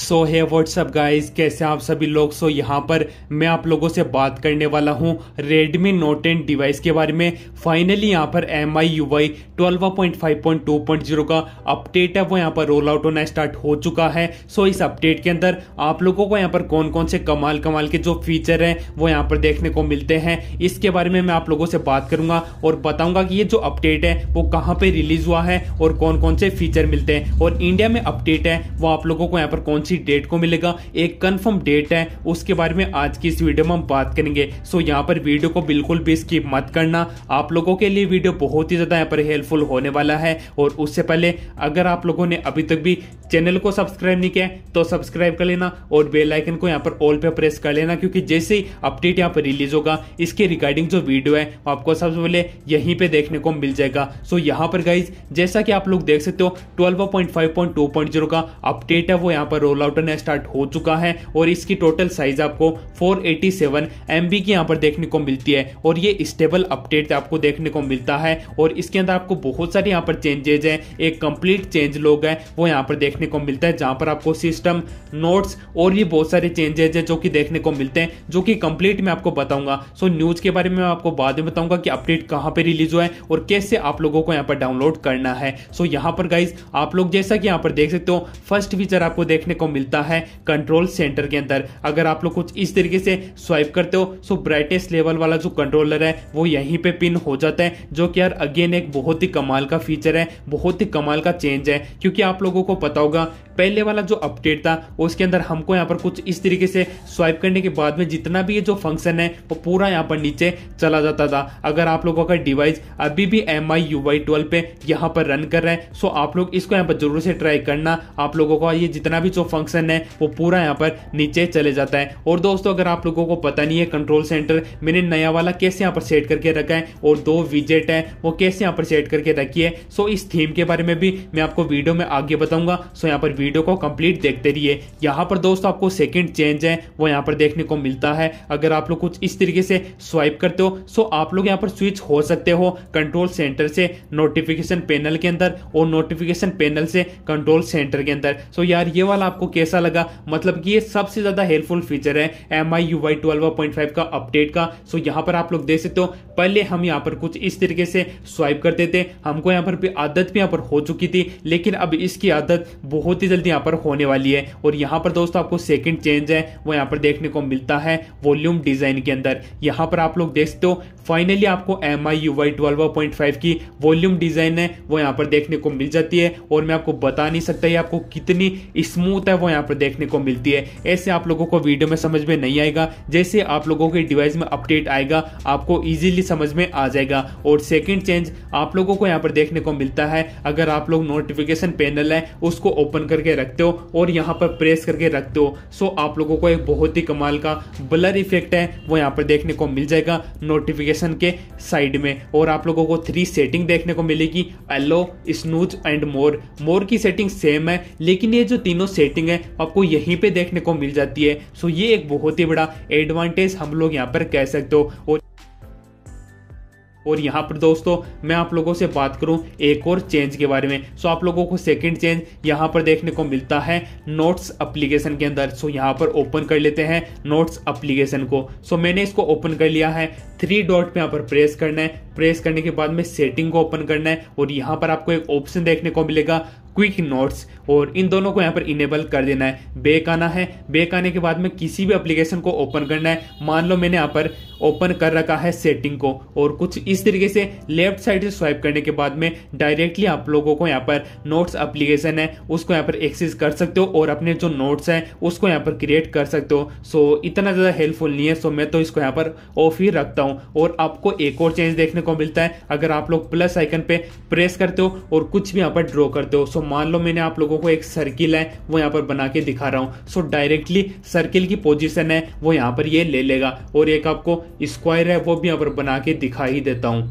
सो है what's up guys कैसे आप सभी लोग सो so, यहाँ पर मैं आप लोगों से बात करने वाला हूँ Redmi Note 10 डिवाइस के बारे में फाइनली यहाँ पर M I U I zero का अपडेट है वो यहाँ पर रोल आउट होना स्टार्ट हो चुका है सो so, इस अपडेट के अंदर आप लोगों को यहाँ पर कौन कौन से कमाल कमाल के जो फीचर हैं वो यहाँ पर देखने को मिलते हैं इसके बारे में मैं आप लोगों से बात करूंगा और बताऊंगा कि ये जो अपडेट है वो कहाँ पर रिलीज हुआ है और कौन कौन से फीचर मिलते हैं और इंडिया में अपडेट है वो आप लोगों को यहाँ पर कौन कौन सी डेट को मिलेगा एक कंफर्म डेट है उसके बारे में आज की इस वीडियो में हम बात करेंगे सो यहाँ पर वीडियो को बिल्कुल भी स्किप मत करना आप लोगों के लिए वीडियो बहुत ही ज़्यादा यहाँ पर हेल्पफुल होने वाला है और उससे पहले अगर आप लोगों ने अभी तक भी चैनल को सब्सक्राइब नहीं किया तो सब्सक्राइब कर लेना और बेलाइकन को यहाँ पर ऑल पे प्रेस कर लेना क्योंकि जैसे ही अपडेट यहाँ पर रिलीज होगा इसके रिगार्डिंग जो वीडियो है आपको सबसे पहले यहीं पे देखने को मिल जाएगा सो यहाँ पर गाइज जैसा कि आप लोग देख सकते हो ट्वेल्व का अपडेट है वो यहाँ पर हो रोल आउट होना स्टार्ट हो चुका है और इसकी टोटल साइज आपको 487 एटी की यहाँ पर देखने को मिलती है और ये स्टेबल अपडेट आपको देखने को मिलता है और इसके अंदर आपको बहुत सारे यहाँ पर चेंजेज हैं एक कंप्लीट चेंज लोग है वो यहाँ पर देखने को मिलता है जहाँ पर आपको सिस्टम नोट्स और भी बहुत सारे चेंजेज है जो कि देखने को मिलते हैं जो कि कंप्लीट मैं आपको बताऊंगा सो न्यूज के बारे में आपको बाद में बताऊंगा कि अपडेट कहाँ पे रिलीज हुआ है और कैसे आप लोगों को यहाँ पर डाउनलोड करना है सो यहाँ पर गाइज आप लोग जैसा कि यहाँ पर देख सकते हो फर्स्ट फीचर आपको देखने को मिलता है कंट्रोल सेंटर के अंदर अगर आप लोग कुछ इस तरीके से स्वाइप करते हो सो ब्राइटेस्ट लेवल वाला जो कंट्रोलर है वो यहीं पे पिन हो जाता है जो कि यार अगेन एक बहुत ही कमाल का फीचर है बहुत ही कमाल का चेंज है क्योंकि आप लोगों को पता होगा पहले वाला जो अपडेट था उसके अंदर हमको यहाँ पर कुछ इस तरीके से स्वाइप करने के बाद में जितना भी ये जो फंक्शन है वो पूरा यहाँ पर नीचे चला जाता था अगर आप लोगों का डिवाइस अभी भी M I U I twelve पे यहाँ पर रन कर रहे हैं सो आप लोग इसको यहाँ पर जरूर से ट्राई करना आप लोगों का ये जितना भी जो फंक्शन है वो पूरा यहाँ पर नीचे चले जाता है और दोस्तों अगर आप लोगों को पता नहीं है कंट्रोल सेंटर मैंने नया वाला कैसे यहाँ पर सेट करके रखा है और दो विजेट है वो कैसे यहाँ पर सेट करके रखी है सो इस थीम के बारे में भी मैं आपको वीडियो में आगे बताऊंगा सो यहाँ पर वीडियो को कंप्लीट देखते रहिए यहाँ पर दोस्तों आपको सेकेंड चेंज है वो यहाँ पर देखने को मिलता है अगर आप लोग कुछ इस तरीके से स्वाइप करते हो सो आप लोग यहाँ पर स्विच हो सकते हो कंट्रोल सेंटर से नोटिफिकेशन पैनल के अंदर और नोटिफिकेशन पैनल से कंट्रोल सेंटर के अंदर सो यार ये वाला आपको आपको कैसा लगा मतलब कि ये सबसे ज़्यादा हेल्पफुल फीचर है M I U I twelve point five का अपडेट का सो यहाँ पर आप लोग देख सकते हो पहले हम यहाँ पर कुछ इस तरीके से स्वाइप करते थे हमको यहाँ पर भी आदत भी यहाँ पर हो चुकी थी लेकिन अब इसकी आदत बहुत ही जल्दी यहाँ पर होने वाली है और यहाँ पर दोस्तों आपको सेकेंड चेंज है वो यहाँ पर देखने को मिलता है वॉल्यूम डिजाइन के अंदर यहाँ पर आप लोग देख सकते हो फाइनली आपको M I U I twelve point five की वॉल्यूम डिजाइन है वो यहाँ पर देखने को मिल जाती है और मैं आपको बता नहीं सकता ये आपको कितनी स्मूथ है वो यहाँ पर देखने को मिलती है ऐसे आप लोगों को वीडियो में समझ में नहीं आएगा जैसे आप लोगों के डिवाइस में अपडेट आएगा आपको इजीली समझ में आ जाएगा और सेकंड चेंज आप लोगों को यहाँ पर देखने को मिलता है अगर आप लोग नोटिफिकेशन पैनल है उसको ओपन करके रखते हो और यहाँ पर प्रेस करके रखते हो सो आप लोगों को एक बहुत ही कमाल का ब्लर इफेक्ट है वो यहाँ पर देखने को मिल जाएगा नोटिफिकेशन के साइड में और आप लोगों को थ्री सेटिंग देखने को मिलेगी allow snooze and more more की सेटिंग सेम है लेकिन ये जो तीनों सेटिंग रेटिंग है आपको यहीं पे देखने को मिल जाती है सो ये एक बहुत ही बड़ा एडवांटेज हम लोग यहाँ पर कह सकते हो और और यहाँ पर दोस्तों मैं आप लोगों से बात करूँ एक और चेंज के बारे में सो आप लोगों को सेकंड चेंज यहाँ पर देखने को मिलता है नोट्स अप्लीकेशन के अंदर सो यहाँ पर ओपन कर लेते हैं नोट्स अप्लीकेशन को सो मैंने इसको ओपन कर लिया है थ्री डॉट पे यहाँ पर प्रेस करना है प्रेस करने के बाद में सेटिंग को ओपन करना है और यहाँ पर आपको एक ऑप्शन देखने को मिलेगा क्विक नोट्स और इन दोनों को यहाँ पर इनेबल कर देना है बेक आना है बेक आने के बाद में किसी भी एप्लीकेशन को ओपन करना है मान लो मैंने यहाँ पर ओपन कर रखा है सेटिंग को और कुछ इस तरीके से लेफ्ट साइड से स्वाइप करने के बाद में डायरेक्टली आप लोगों को यहाँ पर नोट्स अप्लीकेशन है उसको यहाँ पर एक्सेस कर सकते हो और अपने जो नोट्स हैं उसको यहाँ पर क्रिएट कर सकते हो सो इतना ज़्यादा हेल्पफुल नहीं है सो मैं तो इसको यहाँ पर ऑफ ही रखता हूँ और आपको एक और चेंज देखने को मिलता है अगर आप लोग प्लस आइकन पर प्रेस करते हो और कुछ भी यहाँ पर ड्रॉ करते हो सो मान लो मैंने आप लोगों को एक सर्किल है वो यहाँ पर बना के दिखा रहा हूँ सो डायरेक्टली सर्किल की पोजिशन है वो यहाँ पर ये ले लेगा और एक आपको स्क्वायर है वो भी यहाँ पर बना के दिखा ही देता हूँ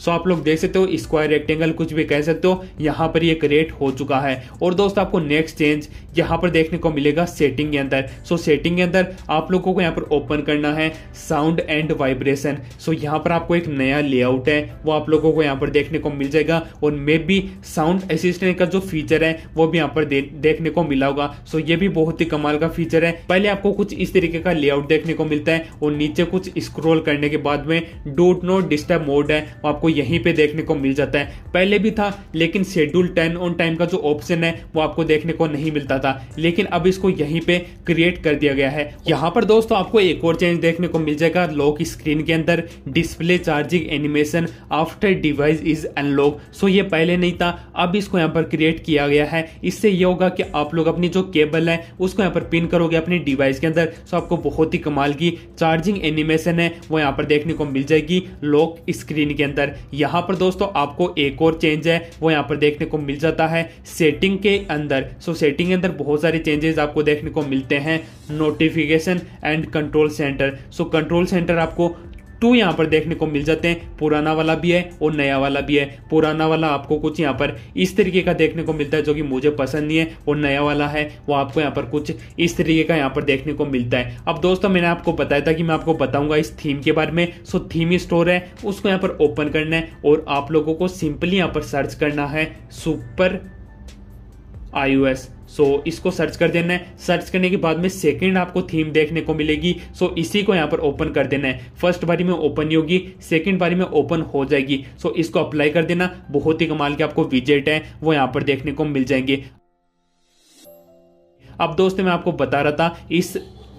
सो आप लोग देख सकते हो स्क्वायर रेक्टेंगल कुछ भी कह सकते हो यहाँ पर ये क्रिएट हो चुका है और दोस्तों आपको नेक्स्ट चेंज यहाँ पर देखने को मिलेगा सेटिंग के अंदर सो सेटिंग के अंदर आप लोगों को यहाँ पर ओपन करना है साउंड एंड वाइब्रेशन सो यहाँ पर आपको एक नया लेआउट है वो आप लोगों को यहाँ पर देखने को मिल जाएगा और मे बी साउंड असिस्टेंट का जो फीचर है वो भी यहाँ पर देखने को मिला होगा सो ये भी बहुत ही कमाल का फीचर है पहले आपको कुछ इस तरीके का लेआउट देखने को मिलता है और नीचे कुछ स्क्रोल करने के बाद में डोट नो डिस्टर्ब मोड है आपको आपको यहीं पे देखने को मिल जाता है पहले भी था लेकिन शेड्यूल टेन ऑन टाइम का जो ऑप्शन है वो आपको देखने को नहीं मिलता था लेकिन अब इसको यहीं पे क्रिएट कर दिया गया है यहाँ पर दोस्तों आपको एक और चेंज देखने को मिल जाएगा लॉक स्क्रीन के अंदर display charging animation after device is unlock so ये पहले नहीं था अब इसको यहाँ पर क्रिएट किया गया है इससे ये होगा कि आप लोग अपनी जो केबल है उसको यहाँ पर पिन करोगे अपने डिवाइस के अंदर सो आपको बहुत ही कमाल की चार्जिंग एनिमेशन है वो यहाँ पर देखने को मिल जाएगी लॉक स्क्रीन के अंदर यहाँ पर दोस्तों आपको एक और चेंज है वो यहाँ पर देखने को मिल जाता है सेटिंग के अंदर सो सेटिंग के अंदर बहुत सारे चेंजेस आपको देखने को मिलते हैं notification and control centre so control centre आपको टू यहाँ पर देखने को मिल जाते हैं पुराना वाला भी है और नया वाला भी है पुराना वाला आपको कुछ यहाँ पर इस तरीके का देखने को मिलता है जो कि मुझे पसंद नहीं है और नया वाला है वो आपको यहाँ पर कुछ इस तरीके का यहाँ पर देखने को मिलता है अब दोस्तों मैंने आपको बताया था कि मैं आपको बताऊंगा इस थीम के बारे में सो थीम स्टोर है उसको यहाँ पर ओपन करना है और आप लोगों को सिंपली यहाँ पर सर्च करना है सुपर आई सो इसको सर्च कर देना है सर्च करने के बाद में सेकेंड आपको थीम देखने को मिलेगी सो so, इसी को यहाँ पर ओपन कर देना है फर्स्ट बारी में ओपन नहीं होगी सेकेंड बारी में ओपन हो जाएगी सो so, इसको अप्लाई कर देना बहुत ही कमाल के आपको विजेट है वो यहाँ पर देखने को मिल जाएंगे अब दोस्तों मैं आपको बता रहा था इस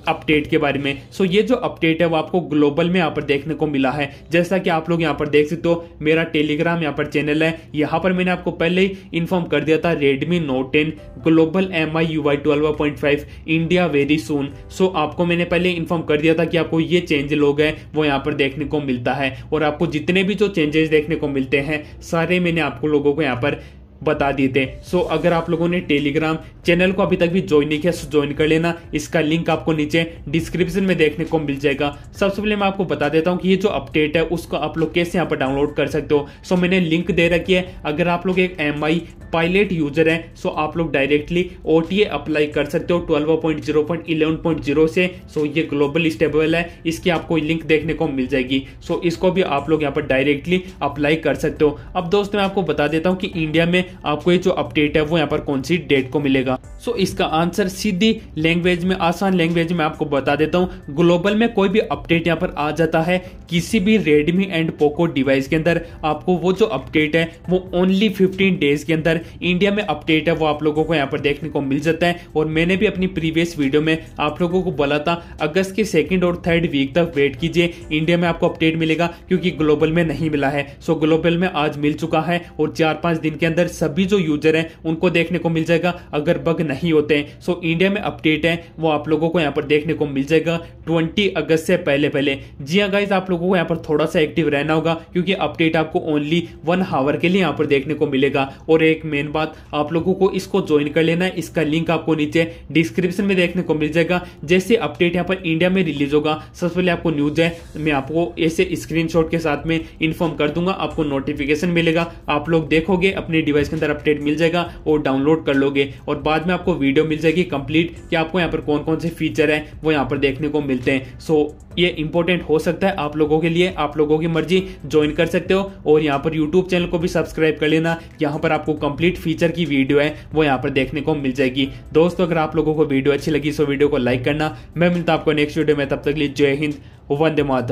अपडेट के बारे में सो ये जो अपडेट है वो आपको ग्लोबल में यहाँ पर देखने को मिला है जैसा कि आप लोग यहाँ पर देख सकते हो मेरा टेलीग्राम यहाँ पर चैनल है यहाँ पर मैंने आपको पहले ही इन्फॉर्म कर दिया था Redmi note ten global M I U I twelve point five India very soon so आपको मैंने पहले इन्फॉर्म कर दिया था कि आपको ये चेंज लोग हैं वो यहाँ पर देखने को मिलता है और आपको जितने भी जो चेंजेस देखने को मिलते हैं सारे मैंने आपको लोगों को यहाँ पर बता देते हैं सो अगर आप लोगों ने टेलीग्राम चैनल को अभी तक भी ज्वाइन नहीं किया ज्वाइन कर लेना इसका लिंक आपको नीचे डिस्क्रिप्शन में देखने को मिल जाएगा सबसे पहले मैं आपको बता देता हूँ कि ये जो अपडेट है उसको आप लोग कैसे यहाँ पर डाउनलोड कर सकते हो सो मैंने लिंक दे रखी है अगर आप लोग एक एम पायलट यूजर है सो आप लोग डायरेक्टली ओ अप्लाई कर सकते हो ट्वेल्व से सो ये ग्लोबल स्टेबल है इसकी आपको लिंक देखने को मिल जाएगी सो इसको भी आप लोग यहाँ पर डायरेक्टली अप्लाई कर सकते हो अब दोस्तों मैं आपको बता देता हूँ कि इंडिया में आपको ये जो अपडेट है वो यहाँ पर कौन सी डेट को मिलेगा सो so, इसका आंसर सीधी लैंग्वेज में आसान लैंग्वेज में आपको बता देता हूँ ग्लोबल में कोई भी अपडेट यहाँ पर आ जाता है किसी भी रेडमी एंड पोको डिवाइस के अंदर आपको वो जो अपडेट है वो ओनली फिफ्टीन डेज के अंदर इंडिया में अपडेट है वो आप लोगों को यहाँ पर देखने को मिल जाता है और मैंने भी अपनी प्रीवियस वीडियो में आप लोगों को बोला था अगस्त के सेकेंड और थर्ड वीक तक वेट कीजिए इंडिया में आपको अपडेट मिलेगा क्योंकि ग्लोबल में नहीं मिला है सो so, ग्लोबल में आज मिल चुका है और चार पांच दिन के अंदर सभी जो यूजर हैं उनको देखने को मिल जाएगा अगर बग नहीं होते हैं सो इंडिया में अपडेट है वो आप लोगों को यहाँ पर देखने को मिल जाएगा ट्वेंटी अगस्त से पहले पहले जी हाँ गाइज आप लोगों को यहाँ पर थोड़ा सा एक्टिव रहना होगा क्योंकि अपडेट आपको ओनली वन हावर के लिए यहाँ पर देखने को मिलेगा और एक मेन बात आप लोगों को इसको ज्वाइन कर लेना है इसका लिंक आपको नीचे डिस्क्रिप्शन में देखने को मिल जाएगा जैसे अपडेट यहाँ पर इंडिया में रिलीज होगा सबसे पहले आपको न्यूज है मैं आपको ऐसे स्क्रीनशॉट के साथ में इन्फॉर्म कर दूंगा आपको नोटिफिकेशन मिलेगा आप लोग देखोगे अपने डिवाइस इसके अंदर अपडेट मिल जाएगा और डाउनलोड कर लोगे और बाद में आपको वीडियो मिल जाएगी कंप्लीट कि आपको यहाँ पर कौन कौन से फीचर हैं वो यहाँ पर देखने को मिलते हैं सो ये इंपॉर्टेंट हो सकता है आप लोगों के लिए आप लोगों की मर्जी ज्वाइन कर सकते हो और यहाँ पर यूट्यूब चैनल को भी सब्सक्राइब कर लेना यहाँ पर आपको कंप्लीट फीचर की वीडियो है वो यहाँ पर देखने को मिल जाएगी दोस्तों अगर आप लोगों को वीडियो अच्छी लगी तो वीडियो को लाइक करना मैं मिलता आपको नेक्स्ट वीडियो में तब तक लिए जय हिंद वंदे मातरम